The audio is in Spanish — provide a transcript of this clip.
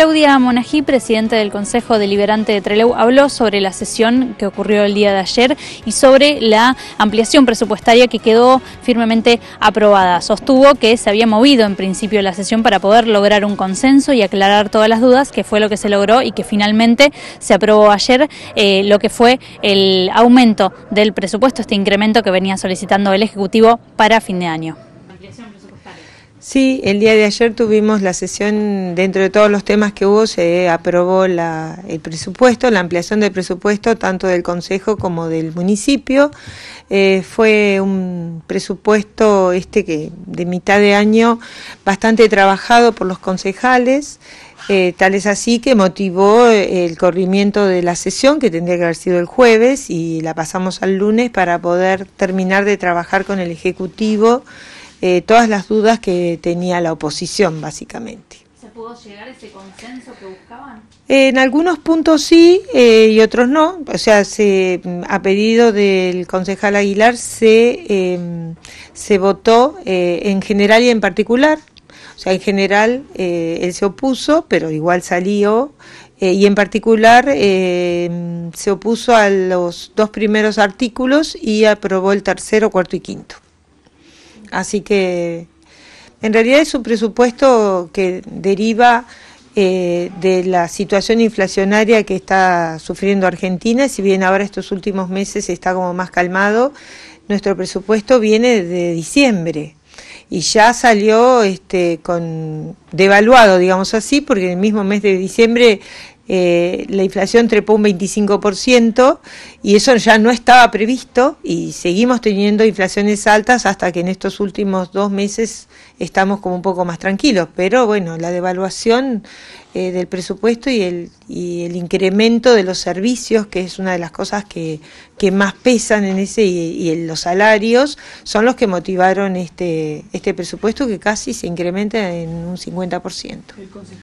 Claudia Monají, presidente del Consejo Deliberante de Trelew, habló sobre la sesión que ocurrió el día de ayer y sobre la ampliación presupuestaria que quedó firmemente aprobada. Sostuvo que se había movido en principio la sesión para poder lograr un consenso y aclarar todas las dudas, que fue lo que se logró y que finalmente se aprobó ayer eh, lo que fue el aumento del presupuesto, este incremento que venía solicitando el Ejecutivo para fin de año. Sí, el día de ayer tuvimos la sesión, dentro de todos los temas que hubo, se aprobó el presupuesto, la ampliación del presupuesto, tanto del Consejo como del municipio. Eh, fue un presupuesto este que de mitad de año bastante trabajado por los concejales. Eh, tal es así que motivó el corrimiento de la sesión, que tendría que haber sido el jueves, y la pasamos al lunes para poder terminar de trabajar con el Ejecutivo eh, todas las dudas que tenía la oposición, básicamente. ¿Se pudo llegar a ese consenso que buscaban? En algunos puntos sí eh, y otros no. O sea, se, a pedido del concejal Aguilar se, em, se votó eh, en general y en particular. O sea, en general él se opuso, pero igual salió y en particular em, se opuso a los dos primeros artículos y aprobó el tercero, cuarto y quinto. Así que en realidad es un presupuesto que deriva eh, de la situación inflacionaria que está sufriendo Argentina, si bien ahora estos últimos meses está como más calmado, nuestro presupuesto viene de diciembre y ya salió este, con devaluado, digamos así, porque en el mismo mes de diciembre eh, la inflación trepó un 25% y eso ya no estaba previsto y seguimos teniendo inflaciones altas hasta que en estos últimos dos meses estamos como un poco más tranquilos. Pero bueno, la devaluación eh, del presupuesto y el, incremento de los servicios, que es una de las cosas que, más pesan en ese, y, en los salarios, son los que motivaron este, este presupuesto que casi se incrementa en un 50%.